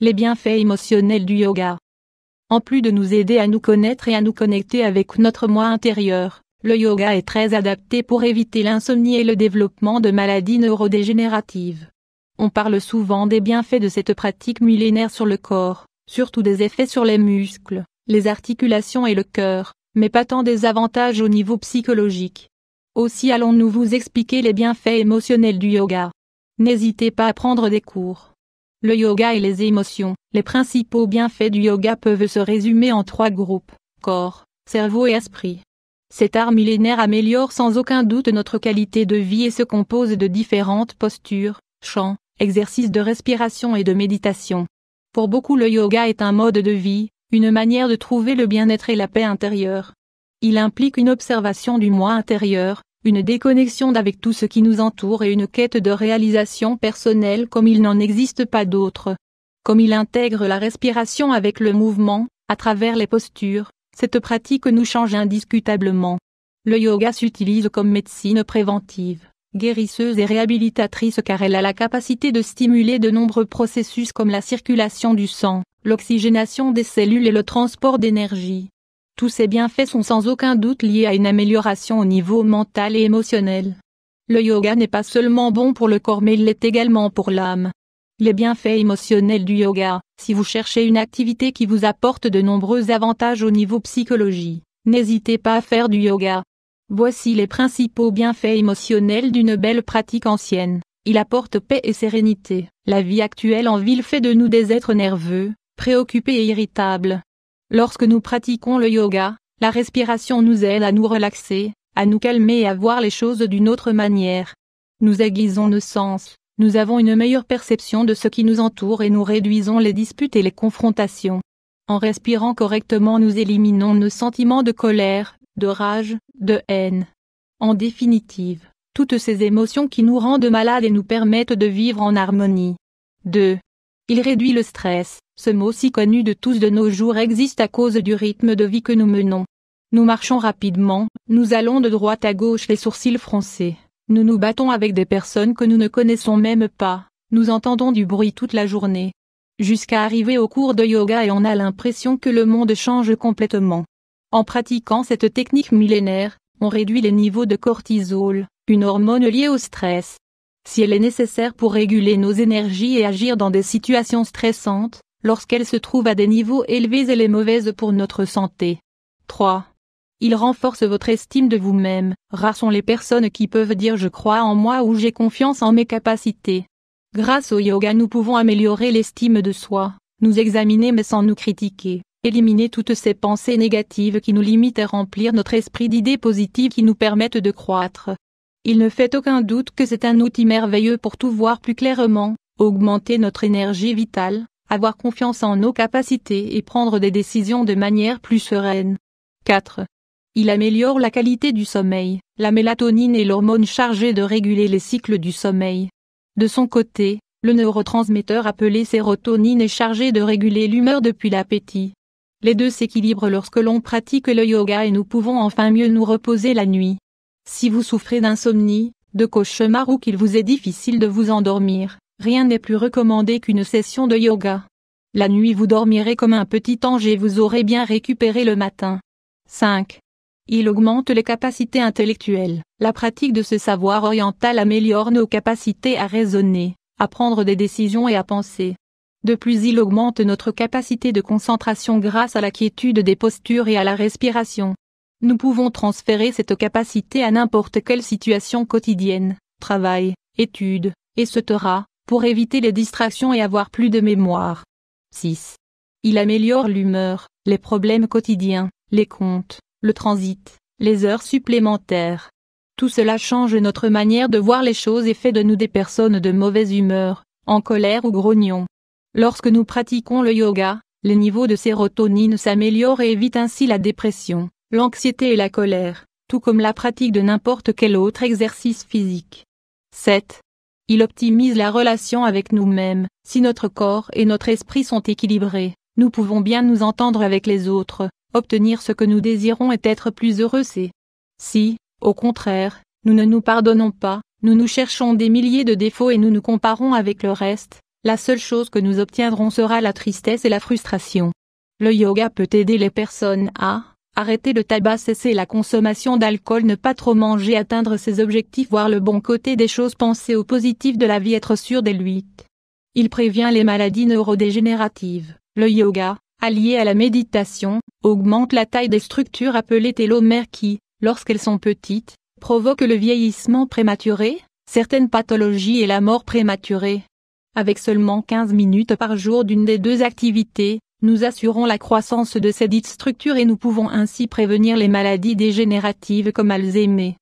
les bienfaits émotionnels du yoga. En plus de nous aider à nous connaître et à nous connecter avec notre moi intérieur, le yoga est très adapté pour éviter l'insomnie et le développement de maladies neurodégénératives. On parle souvent des bienfaits de cette pratique millénaire sur le corps, surtout des effets sur les muscles, les articulations et le cœur, mais pas tant des avantages au niveau psychologique. Aussi allons-nous vous expliquer les bienfaits émotionnels du yoga. N'hésitez pas à prendre des cours. Le yoga et les émotions. Les principaux bienfaits du yoga peuvent se résumer en trois groupes, corps, cerveau et esprit. Cet art millénaire améliore sans aucun doute notre qualité de vie et se compose de différentes postures, chants, exercices de respiration et de méditation. Pour beaucoup le yoga est un mode de vie, une manière de trouver le bien-être et la paix intérieure. Il implique une observation du moi intérieur, une déconnexion d'avec tout ce qui nous entoure et une quête de réalisation personnelle comme il n'en existe pas d'autre. Comme il intègre la respiration avec le mouvement, à travers les postures, cette pratique nous change indiscutablement. Le yoga s'utilise comme médecine préventive, guérisseuse et réhabilitatrice car elle a la capacité de stimuler de nombreux processus comme la circulation du sang, l'oxygénation des cellules et le transport d'énergie. Tous ces bienfaits sont sans aucun doute liés à une amélioration au niveau mental et émotionnel. Le yoga n'est pas seulement bon pour le corps mais il l'est également pour l'âme. Les bienfaits émotionnels du yoga, si vous cherchez une activité qui vous apporte de nombreux avantages au niveau psychologie, n'hésitez pas à faire du yoga. Voici les principaux bienfaits émotionnels d'une belle pratique ancienne. Il apporte paix et sérénité. La vie actuelle en ville fait de nous des êtres nerveux, préoccupés et irritables. Lorsque nous pratiquons le yoga, la respiration nous aide à nous relaxer, à nous calmer et à voir les choses d'une autre manière. Nous aiguisons nos sens, nous avons une meilleure perception de ce qui nous entoure et nous réduisons les disputes et les confrontations. En respirant correctement nous éliminons nos sentiments de colère, de rage, de haine. En définitive, toutes ces émotions qui nous rendent malades et nous permettent de vivre en harmonie. 2. Il réduit le stress, ce mot si connu de tous de nos jours existe à cause du rythme de vie que nous menons. Nous marchons rapidement, nous allons de droite à gauche les sourcils froncés, nous nous battons avec des personnes que nous ne connaissons même pas, nous entendons du bruit toute la journée. Jusqu'à arriver au cours de yoga et on a l'impression que le monde change complètement. En pratiquant cette technique millénaire, on réduit les niveaux de cortisol, une hormone liée au stress. Si elle est nécessaire pour réguler nos énergies et agir dans des situations stressantes, Lorsqu'elle se trouve à des niveaux élevés elle est mauvaise pour notre santé. 3. Il renforce votre estime de vous-même, rares sont les personnes qui peuvent dire je crois en moi ou j'ai confiance en mes capacités. Grâce au yoga nous pouvons améliorer l'estime de soi, nous examiner mais sans nous critiquer, éliminer toutes ces pensées négatives qui nous limitent et remplir notre esprit d'idées positives qui nous permettent de croître. Il ne fait aucun doute que c'est un outil merveilleux pour tout voir plus clairement, augmenter notre énergie vitale, avoir confiance en nos capacités et prendre des décisions de manière plus sereine. 4. Il améliore la qualité du sommeil. La mélatonine est l'hormone chargée de réguler les cycles du sommeil. De son côté, le neurotransmetteur appelé sérotonine est chargé de réguler l'humeur depuis l'appétit. Les deux s'équilibrent lorsque l'on pratique le yoga et nous pouvons enfin mieux nous reposer la nuit. Si vous souffrez d'insomnie, de cauchemar ou qu'il vous est difficile de vous endormir, Rien n'est plus recommandé qu'une session de yoga. La nuit vous dormirez comme un petit ange et vous aurez bien récupéré le matin. 5. Il augmente les capacités intellectuelles. La pratique de ce savoir oriental améliore nos capacités à raisonner, à prendre des décisions et à penser. De plus, il augmente notre capacité de concentration grâce à la quiétude des postures et à la respiration. Nous pouvons transférer cette capacité à n'importe quelle situation quotidienne, travail, études, etc., pour éviter les distractions et avoir plus de mémoire. 6. Il améliore l'humeur, les problèmes quotidiens, les comptes, le transit, les heures supplémentaires. Tout cela change notre manière de voir les choses et fait de nous des personnes de mauvaise humeur, en colère ou grognons. Lorsque nous pratiquons le yoga, les niveaux de sérotonine s'améliorent et évitent ainsi la dépression, l'anxiété et la colère, tout comme la pratique de n'importe quel autre exercice physique. 7 il optimise la relation avec nous-mêmes. Si notre corps et notre esprit sont équilibrés, nous pouvons bien nous entendre avec les autres, obtenir ce que nous désirons et être plus heureux. C'est si, au contraire, nous ne nous pardonnons pas, nous nous cherchons des milliers de défauts et nous nous comparons avec le reste, la seule chose que nous obtiendrons sera la tristesse et la frustration. Le yoga peut aider les personnes à arrêter le tabac, cesser la consommation d'alcool, ne pas trop manger, atteindre ses objectifs, voir le bon côté des choses, penser au positif de la vie, être sûr des luttes. Il prévient les maladies neurodégénératives. Le yoga, allié à la méditation, augmente la taille des structures appelées télomères qui, lorsqu'elles sont petites, provoquent le vieillissement prématuré, certaines pathologies et la mort prématurée. Avec seulement 15 minutes par jour d'une des deux activités, nous assurons la croissance de ces dites structures et nous pouvons ainsi prévenir les maladies dégénératives comme Alzheimer.